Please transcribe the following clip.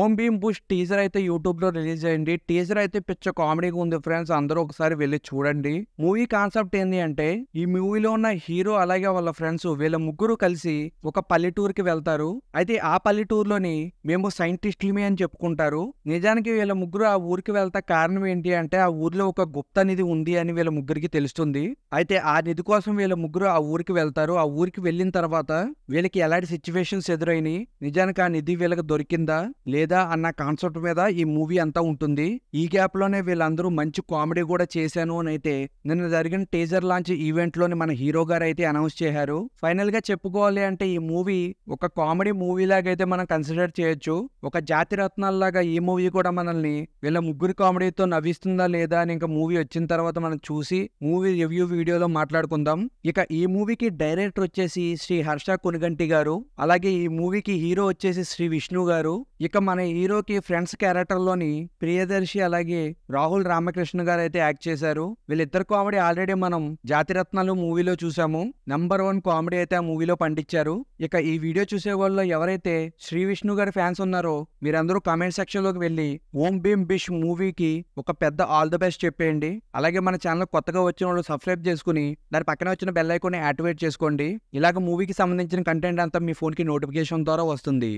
ఓం Bhim bush teaser అయితే యూట్యూబ్లో release అయింది టీజర్ అయితే పిచ్చ కామెడీగా ఉంది ఫ్రెండ్స్ అందరూ ఒకసారి వెళ్ళి చూడండి మూవీ కాన్సెప్ట్ ఏంటి అంటే ఈ మూవీలో ఉన్న హీరో అలాగే వాళ్ళ ఫ్రెండ్స్ వీళ్ళ ముగ్గురు కలిసి ఒక పల్లెటూరుకి వెళ్తారు అయితే ఆ పల్లెటూరులోని మేము సైంటిస్టులమే అని చెప్పుకుంటారు నిజానికి వీళ్ళ ముగ్గురు ఆ ఊరికి వెళ్తా కారణం ఏంటి అంటే ఆ ఊర్లో ఒక గుప్త నిధి ఉంది అని వీళ్ళ ముగ్గురికి తెలుస్తుంది అయితే ఆ నిధి కోసం వీళ్ళ ముగ్గురు ఆ ఊరికి వెళ్తారు ఆ ఊరికి వెళ్ళిన తర్వాత వీళ్ళకి ఎలాంటి సిచ్యువేషన్స్ ఎదురైనాయి నిజానికి ఆ నిధి వీళ్ళకి దొరికిందా లేదా అన్న కాన్సెప్ట్ మీద ఈ మూవీ అంతా ఉంటుంది ఈ గ్యాప్ లోనే వీళ్ళందరూ మంచి కామెడీ కూడా చేశాను అని అయితే నిన్న జరిగిన టీజర్ లాంచ్ ఈవెంట్ లోని మన హీరో గారు అయితే అనౌన్స్ చేశారు ఫైనల్ గా చెప్పుకోవాలి అంటే ఈ మూవీ ఒక కామెడీ మూవీ లాగైతే మనం కన్సిడర్ చేయొచ్చు ఒక జాతి లాగా ఈ మూవీ కూడా మనల్ని వీళ్ళ ముగ్గురు కామెడీతో నవ్విస్తుందా లేదా అని ఇంకా మూవీ వచ్చిన తర్వాత మనం చూసి మూవీ రివ్యూ వీడియోలో మాట్లాడుకుందాం ఇక ఈ మూవీకి డైరెక్టర్ వచ్చేసి శ్రీ హర్ష కొనుగంటి గారు అలాగే ఈ మూవీకి హీరో వచ్చేసి శ్రీ విష్ణు గారు ఇక మన హీరోకి ఫ్రెండ్స్ క్యారెక్టర్లోని ప్రియదర్శి అలాగే రాహుల్ రామకృష్ణ గారు అయితే యాక్ట్ చేశారు వీళ్ళిద్దరు కామెడీ ఆల్రెడీ మనం జాతిరత్నాలు మూవీలో చూసాము నంబర్ వన్ కామెడీ అయితే ఆ మూవీలో పండించారు ఇక ఈ వీడియో చూసే వాళ్ళు ఎవరైతే శ్రీ విష్ణు గారి ఫ్యాన్స్ ఉన్నారో మీరందరూ కామెంట్ సెక్షన్లోకి వెళ్ళి ఓం భీమ్ బిష్ మూవీకి ఒక పెద్ద ఆల్ ద బెస్ట్ చెప్పేయండి అలాగే మన ఛానల్ కొత్తగా వచ్చిన వాళ్ళు సబ్స్క్రైబ్ చేసుకుని దాని పక్కన వచ్చిన బెల్ ఐకాన్ని యాక్టివేట్ చేసుకోండి ఇలాగ మూవీకి సంబంధించిన కంటెంట్ అంతా మీ ఫోన్కి నోటిఫికేషన్ ద్వారా వస్తుంది